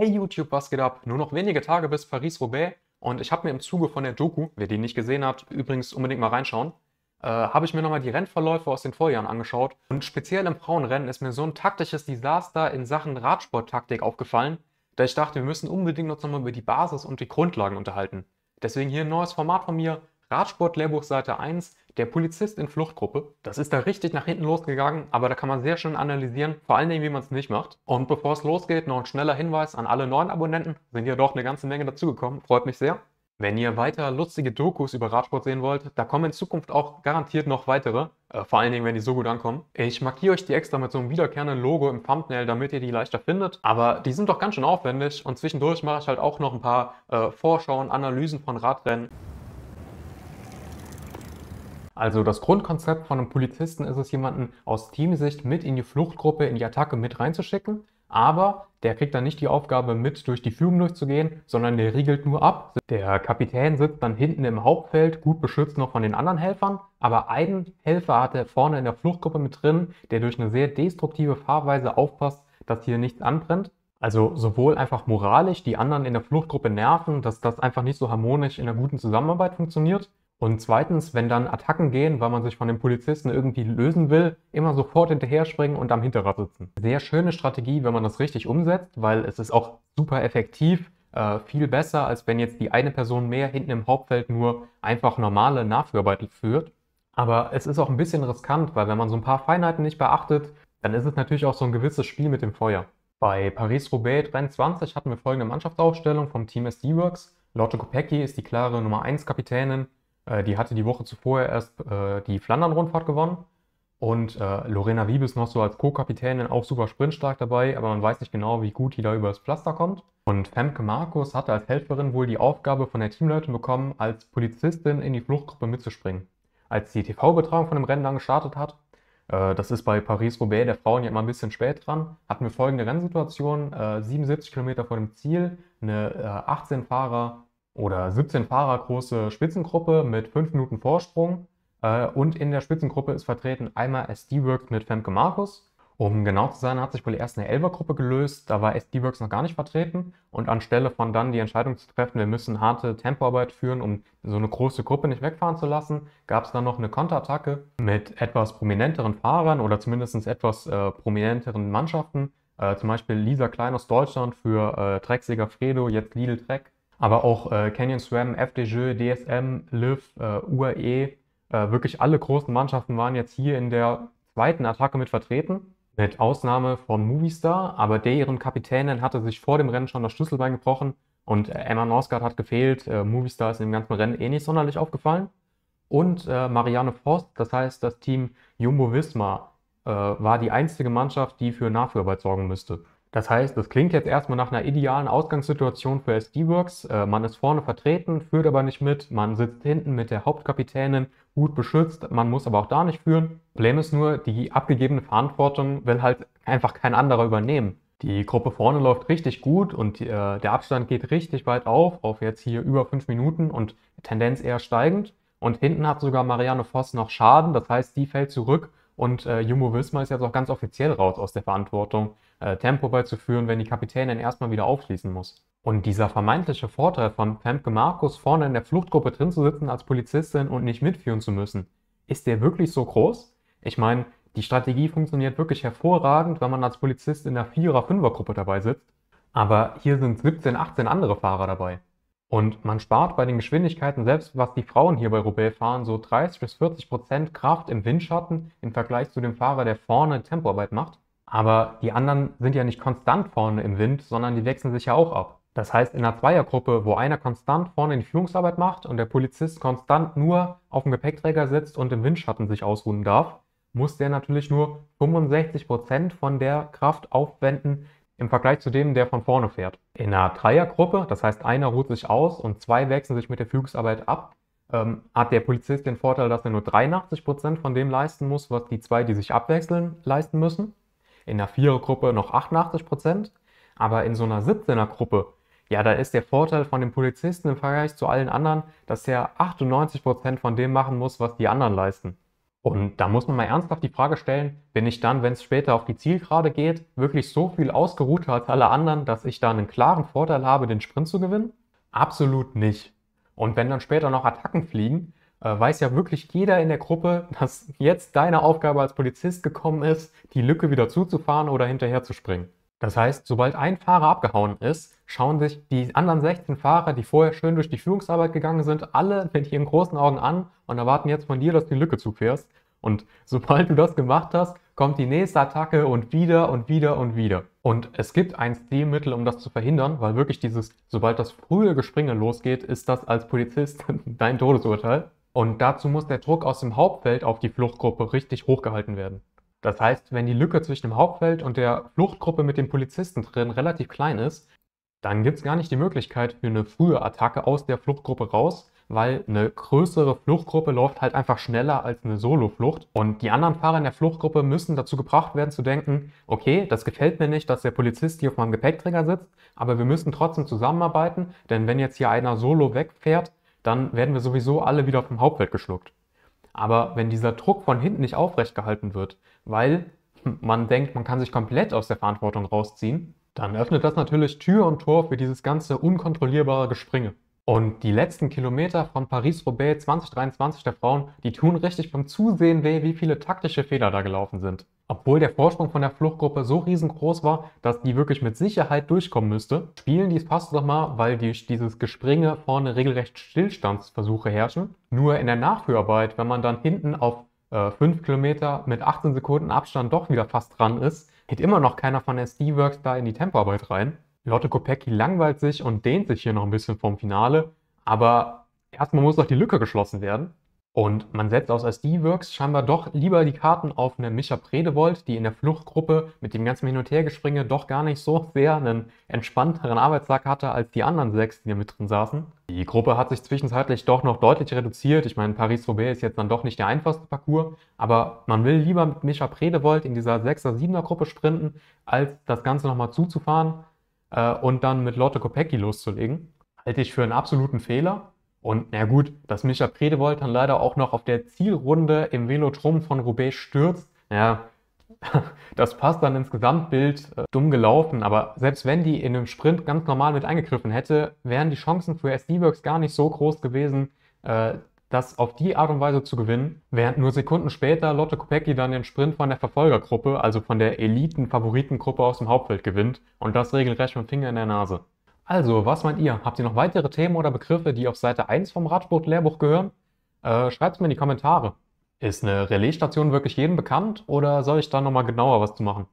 Hey YouTube, was geht ab? Nur noch wenige Tage bis Paris-Roubaix und ich habe mir im Zuge von der Doku, wer die nicht gesehen hat, übrigens unbedingt mal reinschauen, äh, habe ich mir nochmal die Rennverläufe aus den Vorjahren angeschaut und speziell im Frauenrennen ist mir so ein taktisches Desaster in Sachen Radsporttaktik aufgefallen, da ich dachte, wir müssen unbedingt uns nochmal über die Basis und die Grundlagen unterhalten. Deswegen hier ein neues Format von mir, Radsport-Lehrbuch Seite 1, der Polizist in Fluchtgruppe. Das ist da richtig nach hinten losgegangen, aber da kann man sehr schön analysieren, vor allen Dingen, wie man es nicht macht. Und bevor es losgeht, noch ein schneller Hinweis an alle neuen Abonnenten. Sind hier doch eine ganze Menge dazugekommen, freut mich sehr. Wenn ihr weiter lustige Dokus über Radsport sehen wollt, da kommen in Zukunft auch garantiert noch weitere, äh, vor allen Dingen, wenn die so gut ankommen. Ich markiere euch die extra mit so einem wiederkehrenden Logo im Thumbnail, damit ihr die leichter findet, aber die sind doch ganz schön aufwendig und zwischendurch mache ich halt auch noch ein paar äh, Vorschauen, Analysen von Radrennen. Also das Grundkonzept von einem Polizisten ist es, jemanden aus Teamsicht mit in die Fluchtgruppe, in die Attacke mit reinzuschicken, aber der kriegt dann nicht die Aufgabe, mit durch die Führung durchzugehen, sondern der riegelt nur ab. Der Kapitän sitzt dann hinten im Hauptfeld, gut beschützt noch von den anderen Helfern, aber einen Helfer hat er vorne in der Fluchtgruppe mit drin, der durch eine sehr destruktive Fahrweise aufpasst, dass hier nichts anbrennt. Also sowohl einfach moralisch die anderen in der Fluchtgruppe nerven, dass das einfach nicht so harmonisch in einer guten Zusammenarbeit funktioniert, und zweitens, wenn dann Attacken gehen, weil man sich von den Polizisten irgendwie lösen will, immer sofort hinterher springen und am Hinterrad sitzen. Sehr schöne Strategie, wenn man das richtig umsetzt, weil es ist auch super effektiv, äh, viel besser, als wenn jetzt die eine Person mehr hinten im Hauptfeld nur einfach normale Nachführarbeit führt. Aber es ist auch ein bisschen riskant, weil wenn man so ein paar Feinheiten nicht beachtet, dann ist es natürlich auch so ein gewisses Spiel mit dem Feuer. Bei Paris-Roubaix 23 hatten wir folgende Mannschaftsaufstellung vom Team SD-Works. Lotte Kopecki ist die klare Nummer 1 Kapitänin, äh, die hatte die Woche zuvor erst äh, die Flandern-Rundfahrt gewonnen. Und äh, Lorena Wiebes noch so als Co-Kapitänin auch super sprintstark dabei, aber man weiß nicht genau, wie gut die da übers Pflaster kommt. Und Femke Markus hatte als Helferin wohl die Aufgabe von der Teamleitung bekommen, als Polizistin in die Fluchtgruppe mitzuspringen. Als die tv betreuung von dem Rennen dann gestartet hat, äh, das ist bei Paris-Roubaix der Frauen ja immer ein bisschen spät dran, hatten wir folgende Rennsituation: 77 äh, Kilometer vor dem Ziel, eine 18 äh, Fahrer oder 17 Fahrer große Spitzengruppe mit 5 Minuten Vorsprung. Äh, und in der Spitzengruppe ist vertreten einmal SD-Works mit Femke Markus. Um genau zu sein, hat sich wohl erst eine Elvergruppe gelöst, da war SD-Works noch gar nicht vertreten. Und anstelle von dann die Entscheidung zu treffen, wir müssen harte Tempoarbeit führen, um so eine große Gruppe nicht wegfahren zu lassen, gab es dann noch eine Konterattacke mit etwas prominenteren Fahrern oder zumindest etwas äh, prominenteren Mannschaften. Äh, zum Beispiel Lisa Klein aus Deutschland für äh, Drecksieger Fredo, jetzt Lidl Dreck aber auch äh, Canyon Swam, FDJ, DSM, Liv, äh, UAE, äh, wirklich alle großen Mannschaften waren jetzt hier in der zweiten Attacke mit vertreten. Mit Ausnahme von Movistar, aber deren Kapitänin hatte sich vor dem Rennen schon das Schlüsselbein gebrochen und äh, Emma Norsgaard hat gefehlt. Äh, Movistar ist in dem ganzen Rennen eh nicht sonderlich aufgefallen. Und Marianne Forst, das heißt das Team Jumbo Visma, war die einzige Mannschaft, die für Nachführarbeit sorgen müsste. Das heißt, das klingt jetzt erstmal nach einer idealen Ausgangssituation für SD-Works. Äh, man ist vorne vertreten, führt aber nicht mit. Man sitzt hinten mit der Hauptkapitänin, gut beschützt. Man muss aber auch da nicht führen. Problem ist nur, die abgegebene Verantwortung will halt einfach kein anderer übernehmen. Die Gruppe vorne läuft richtig gut und äh, der Abstand geht richtig weit auf, auf jetzt hier über fünf Minuten und Tendenz eher steigend. Und hinten hat sogar Marianne Voss noch Schaden, das heißt, die fällt zurück und äh, Jumbo Wismar ist jetzt auch ganz offiziell raus aus der Verantwortung. Äh, Tempo beizuführen, wenn die Kapitänin erstmal wieder aufschließen muss. Und dieser vermeintliche Vorteil von Femke Markus vorne in der Fluchtgruppe drin zu sitzen als Polizistin und nicht mitführen zu müssen, ist der wirklich so groß? Ich meine, die Strategie funktioniert wirklich hervorragend, wenn man als Polizist in der Vierer-, Fünfer-Gruppe dabei sitzt. Aber hier sind 17, 18 andere Fahrer dabei. Und man spart bei den Geschwindigkeiten, selbst was die Frauen hier bei Roubaix fahren, so 30 bis 40 Prozent Kraft im Windschatten im Vergleich zu dem Fahrer, der vorne Tempoarbeit macht. Aber die anderen sind ja nicht konstant vorne im Wind, sondern die wechseln sich ja auch ab. Das heißt, in einer Zweiergruppe, wo einer konstant vorne die Führungsarbeit macht und der Polizist konstant nur auf dem Gepäckträger sitzt und im Windschatten sich ausruhen darf, muss der natürlich nur 65% von der Kraft aufwenden im Vergleich zu dem, der von vorne fährt. In einer Dreiergruppe, das heißt einer ruht sich aus und zwei wechseln sich mit der Führungsarbeit ab, ähm, hat der Polizist den Vorteil, dass er nur 83% von dem leisten muss, was die zwei, die sich abwechseln, leisten müssen in der Vierergruppe noch 88 Prozent. Aber in so einer 17er-Gruppe, ja, da ist der Vorteil von dem Polizisten im Vergleich zu allen anderen, dass er 98 Prozent von dem machen muss, was die anderen leisten. Und da muss man mal ernsthaft die Frage stellen, bin ich dann, wenn es später auf die Zielgerade geht, wirklich so viel ausgeruhter als alle anderen, dass ich da einen klaren Vorteil habe, den Sprint zu gewinnen? Absolut nicht. Und wenn dann später noch Attacken fliegen, äh, weiß ja wirklich jeder in der Gruppe, dass jetzt deine Aufgabe als Polizist gekommen ist, die Lücke wieder zuzufahren oder hinterherzuspringen. Das heißt, sobald ein Fahrer abgehauen ist, schauen sich die anderen 16 Fahrer, die vorher schön durch die Führungsarbeit gegangen sind, alle mit ihren großen Augen an und erwarten jetzt von dir, dass du die Lücke zufährst. Und sobald du das gemacht hast, kommt die nächste Attacke und wieder und wieder und wieder. Und es gibt ein Stilmittel, um das zu verhindern, weil wirklich dieses, sobald das frühe Gespringe losgeht, ist das als Polizist dein Todesurteil. Und dazu muss der Druck aus dem Hauptfeld auf die Fluchtgruppe richtig hochgehalten werden. Das heißt, wenn die Lücke zwischen dem Hauptfeld und der Fluchtgruppe mit dem Polizisten drin relativ klein ist, dann gibt es gar nicht die Möglichkeit für eine frühe Attacke aus der Fluchtgruppe raus, weil eine größere Fluchtgruppe läuft halt einfach schneller als eine Solo-Flucht. Und die anderen Fahrer in der Fluchtgruppe müssen dazu gebracht werden zu denken, okay, das gefällt mir nicht, dass der Polizist hier auf meinem Gepäckträger sitzt, aber wir müssen trotzdem zusammenarbeiten, denn wenn jetzt hier einer solo wegfährt, dann werden wir sowieso alle wieder vom Hauptfeld geschluckt. Aber wenn dieser Druck von hinten nicht aufrecht gehalten wird, weil man denkt, man kann sich komplett aus der Verantwortung rausziehen, dann öffnet das natürlich Tür und Tor für dieses ganze unkontrollierbare Gespringe. Und die letzten Kilometer von Paris-Roubaix 2023 der Frauen, die tun richtig beim Zusehen weh, wie viele taktische Fehler da gelaufen sind. Obwohl der Vorsprung von der Fluchtgruppe so riesengroß war, dass die wirklich mit Sicherheit durchkommen müsste, spielen die es fast nochmal, weil durch dieses Gespringe vorne regelrecht Stillstandsversuche herrschen. Nur in der Nachführarbeit, wenn man dann hinten auf äh, 5 Kilometer mit 18 Sekunden Abstand doch wieder fast dran ist, geht immer noch keiner von der Steelworks da in die Tempoarbeit rein. Lotte Kopecki langweilt sich und dehnt sich hier noch ein bisschen vom Finale, aber erstmal muss doch die Lücke geschlossen werden. Und man setzt aus als die works scheinbar doch lieber die Karten auf eine Micha Predevold, die in der Fluchtgruppe mit dem ganzen Hin- und Hergespringe doch gar nicht so sehr einen entspannteren Arbeitstag hatte als die anderen sechs, die da mit drin saßen. Die Gruppe hat sich zwischenzeitlich doch noch deutlich reduziert. Ich meine, Paris-Roubaix ist jetzt dann doch nicht der einfachste Parcours, aber man will lieber mit Micha Predevold in dieser 6er, 7er Gruppe sprinten, als das Ganze nochmal zuzufahren äh, und dann mit Lotte Kopecki loszulegen. Halte ich für einen absoluten Fehler. Und na gut, dass Micha Predewold dann leider auch noch auf der Zielrunde im Velodrom von Roubaix stürzt, ja, das passt dann ins Gesamtbild äh, dumm gelaufen. Aber selbst wenn die in einem Sprint ganz normal mit eingegriffen hätte, wären die Chancen für SD-Works gar nicht so groß gewesen, äh, das auf die Art und Weise zu gewinnen, während nur Sekunden später Lotte Kopecki dann den Sprint von der Verfolgergruppe, also von der Eliten-Favoritengruppe aus dem Hauptfeld gewinnt und das regelrecht mit dem Finger in der Nase. Also, was meint ihr? Habt ihr noch weitere Themen oder Begriffe, die auf Seite 1 vom Radsport-Lehrbuch gehören? Äh, Schreibt es mir in die Kommentare. Ist eine Relaisstation wirklich jedem bekannt oder soll ich da nochmal genauer was zu machen?